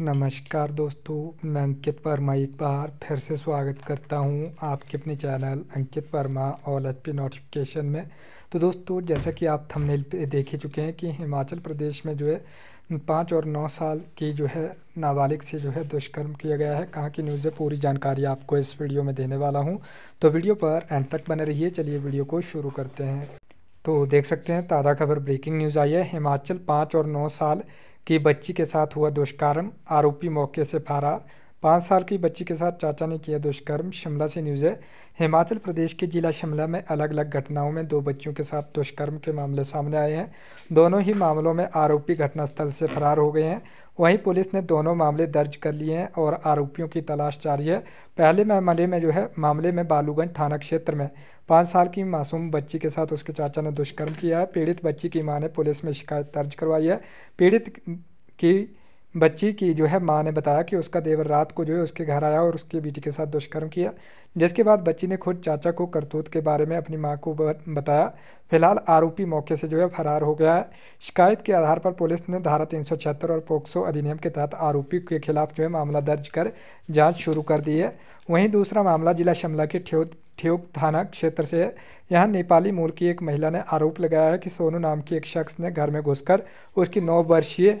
नमस्कार दोस्तों मैं अंकित वर्मा एक बार फिर से स्वागत करता हूं आपके अपने channel Ankit Verma all H P notification में तो दोस्तों जैसा कि आप थंबनेल पे देख ही चुके हैं कि हिमाचल प्रदेश में जो है पाँच और नौ साल की जो है नाबालिग से जो है दुष्कर्म किया गया है कहाँ की न्यूज़ है पूरी जानकारी आपको इस वीडियो में देने वाला हूँ तो वीडियो पर एंड तक बने रहिए चलिए वीडियो को शुरू करते हैं तो देख सकते हैं ताज़ा खबर ब्रेकिंग न्यूज़ आई है हिमाचल पाँच और नौ साल की बच्ची के साथ हुआ दुष्कर्म आरोपी मौके से फरार पाँच साल की बच्ची के साथ चाचा ने किया दुष्कर्म शिमला से न्यूज़ है हिमाचल प्रदेश के जिला शिमला में अलग अलग घटनाओं में दो बच्चियों के साथ दुष्कर्म के मामले सामने आए हैं दोनों ही मामलों में आरोपी घटनास्थल से फरार हो गए हैं वहीं पुलिस ने दोनों मामले दर्ज कर लिए हैं और आरोपियों की तलाश जारी है पहले मामले में जो है मामले में बालूगंज थाना क्षेत्र में पाँच साल की मासूम बच्ची के साथ उसके चाचा ने दुष्कर्म किया है पीड़ित बच्ची की मां ने पुलिस में शिकायत दर्ज करवाई है पीड़ित की बच्ची की जो है माँ ने बताया कि उसका देवर रात को जो है उसके घर आया और उसके बेटी के साथ दुष्कर्म किया जिसके बाद बच्ची ने खुद चाचा को करतूत के बारे में अपनी माँ को बताया फिलहाल आरोपी मौके से जो है फरार हो गया है शिकायत के आधार पर पुलिस ने धारा तीन और पोक्सो अधिनियम के तहत आरोपी के खिलाफ जो है मामला दर्ज कर जाँच शुरू कर दी है वहीं दूसरा मामला जिला शिमला के ठेव थाना क्षेत्र से है यहाँ नेपाली मूल की एक महिला ने आरोप लगाया है कि सोनू नाम की एक शख्स ने घर में घुसकर उसकी नौ वर्षीय